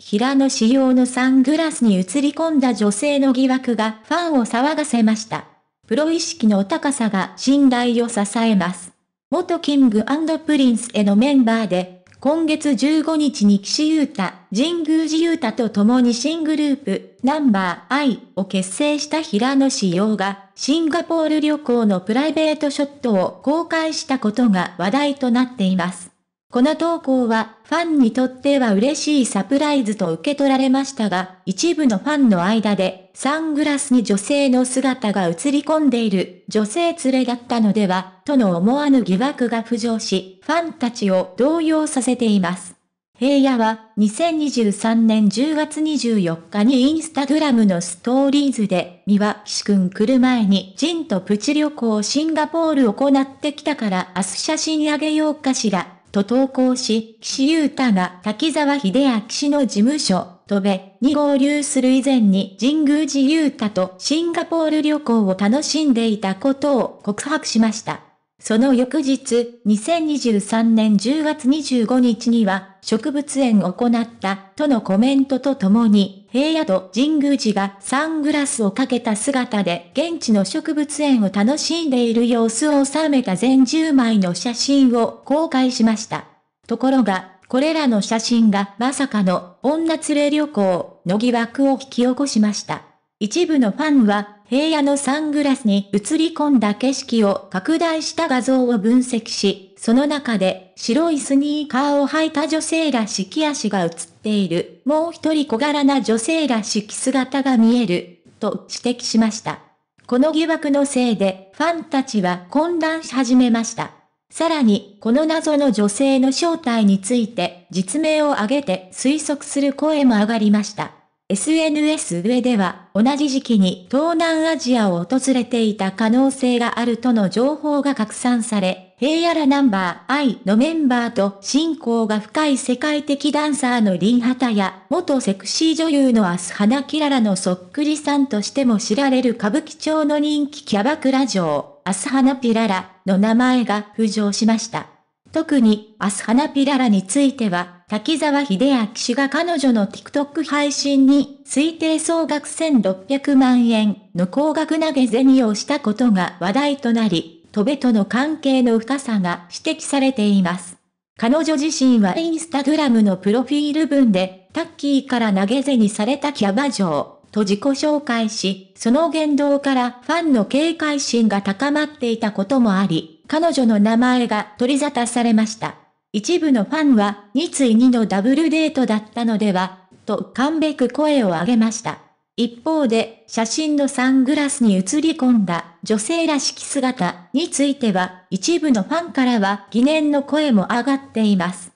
平野仕様のサングラスに映り込んだ女性の疑惑がファンを騒がせました。プロ意識の高さが信頼を支えます。元キングプリンスへのメンバーで、今月15日に岸優太、神宮寺優太と共に新グループ、ナンバー I を結成した平野志陽が、シンガポール旅行のプライベートショットを公開したことが話題となっています。この投稿はファンにとっては嬉しいサプライズと受け取られましたが、一部のファンの間でサングラスに女性の姿が映り込んでいる女性連れだったのでは、との思わぬ疑惑が浮上し、ファンたちを動揺させています。平野は2023年10月24日にインスタグラムのストーリーズで、三輪岸くん来る前にジンとプチ旅行シンガポール行ってきたから明日写真あげようかしらと投稿し、岸優太が滝沢秀明氏の事務所、戸べ、に合流する以前に神宮寺優太とシンガポール旅行を楽しんでいたことを告白しました。その翌日、2023年10月25日には、植物園を行った、とのコメントとともに、平野と神宮寺がサングラスをかけた姿で現地の植物園を楽しんでいる様子を収めた全10枚の写真を公開しました。ところが、これらの写真がまさかの女連れ旅行の疑惑を引き起こしました。一部のファンは平野のサングラスに映り込んだ景色を拡大した画像を分析し、その中で白いスニーカーを履いた女性らしき足が映っている、もう一人小柄な女性らしき姿が見える、と指摘しました。この疑惑のせいで、ファンたちは混乱し始めました。さらに、この謎の女性の正体について、実名を挙げて推測する声も上がりました。SNS 上では同じ時期に東南アジアを訪れていた可能性があるとの情報が拡散され、平野らナンバー I のメンバーと親交が深い世界的ダンサーのリンハタや、元セクシー女優のアスハナキララのそっくりさんとしても知られる歌舞伎町の人気キャバクラ嬢、アスハナピララの名前が浮上しました。特に、アスハナピララについては、滝沢秀明氏が彼女の TikTok 配信に推定総額1600万円の高額投げ銭をしたことが話題となり、戸ベとの関係の深さが指摘されています。彼女自身はインスタグラムのプロフィール文で、タッキーから投げ銭されたキャバ嬢と自己紹介し、その言動からファンの警戒心が高まっていたこともあり、彼女の名前が取り沙汰されました。一部のファンは、日対2のダブルデートだったのでは、と勘べく声を上げました。一方で、写真のサングラスに映り込んだ女性らしき姿については、一部のファンからは疑念の声も上がっています。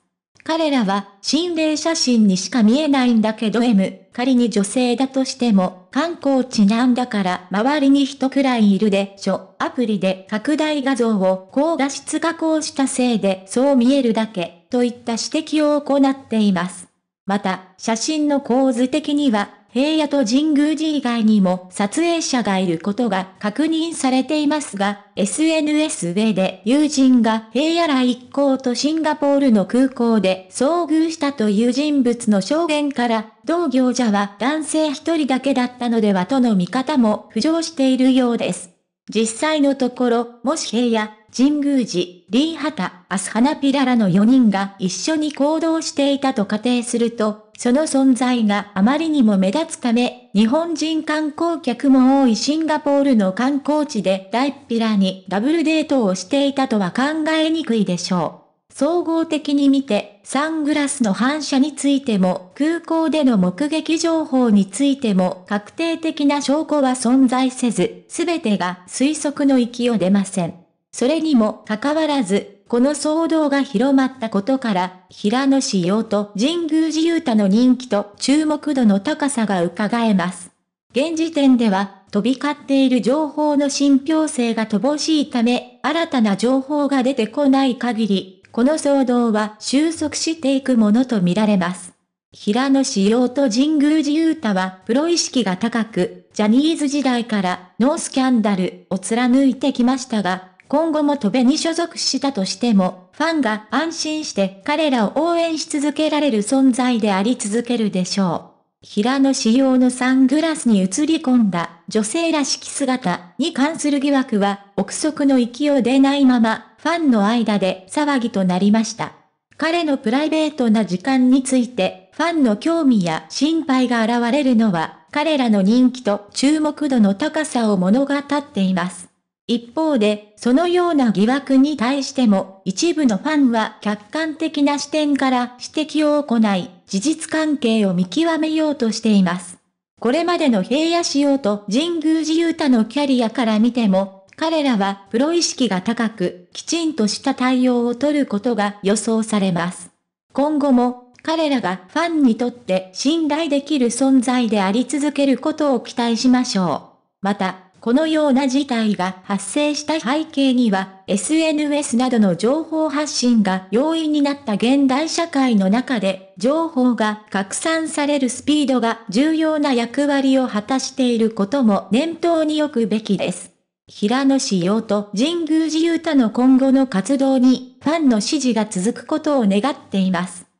彼らは心霊写真にしか見えないんだけど M、仮に女性だとしても観光地なんだから周りに人くらいいるでしょ。アプリで拡大画像を高画質加工したせいでそう見えるだけといった指摘を行っています。また、写真の構図的には平野と神宮寺以外にも撮影者がいることが確認されていますが、SNS 上で友人が平野ら一行とシンガポールの空港で遭遇したという人物の証言から、同業者は男性一人だけだったのではとの見方も浮上しているようです。実際のところ、もし平野、神宮寺、リーハタ、アスハナピララの4人が一緒に行動していたと仮定すると、その存在があまりにも目立つため、日本人観光客も多いシンガポールの観光地で大っぴらにダブルデートをしていたとは考えにくいでしょう。総合的に見て、サングラスの反射についても、空港での目撃情報についても、確定的な証拠は存在せず、すべてが推測の域を出ません。それにもかかわらず、この騒動が広まったことから、平野紫耀と神宮寺勇太の人気と注目度の高さが伺えます。現時点では、飛び交っている情報の信憑性が乏しいため、新たな情報が出てこない限り、この騒動は収束していくものとみられます。平野紫耀と神宮寺勇太はプロ意識が高く、ジャニーズ時代からノースキャンダルを貫いてきましたが、今後も飛べに所属したとしても、ファンが安心して彼らを応援し続けられる存在であり続けるでしょう。平野仕様のサングラスに映り込んだ女性らしき姿に関する疑惑は憶測の域を出ないままファンの間で騒ぎとなりました。彼のプライベートな時間についてファンの興味や心配が現れるのは彼らの人気と注目度の高さを物語っています。一方で、そのような疑惑に対しても、一部のファンは客観的な視点から指摘を行い、事実関係を見極めようとしています。これまでの平野仕様と神宮寺勇太のキャリアから見ても、彼らはプロ意識が高く、きちんとした対応を取ることが予想されます。今後も、彼らがファンにとって信頼できる存在であり続けることを期待しましょう。また、このような事態が発生した背景には、SNS などの情報発信が容易になった現代社会の中で、情報が拡散されるスピードが重要な役割を果たしていることも念頭に置くべきです。平野紫耀と神宮寺勇太の今後の活動に、ファンの支持が続くことを願っています。